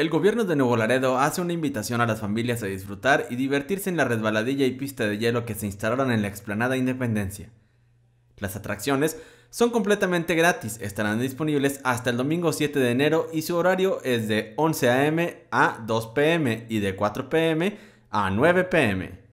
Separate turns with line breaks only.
El gobierno de Nuevo Laredo hace una invitación a las familias a disfrutar y divertirse en la resbaladilla y pista de hielo que se instalaron en la explanada Independencia. Las atracciones son completamente gratis, estarán disponibles hasta el domingo 7 de enero y su horario es de 11 a.m. a 2 p.m. y de 4 p.m. a 9 p.m.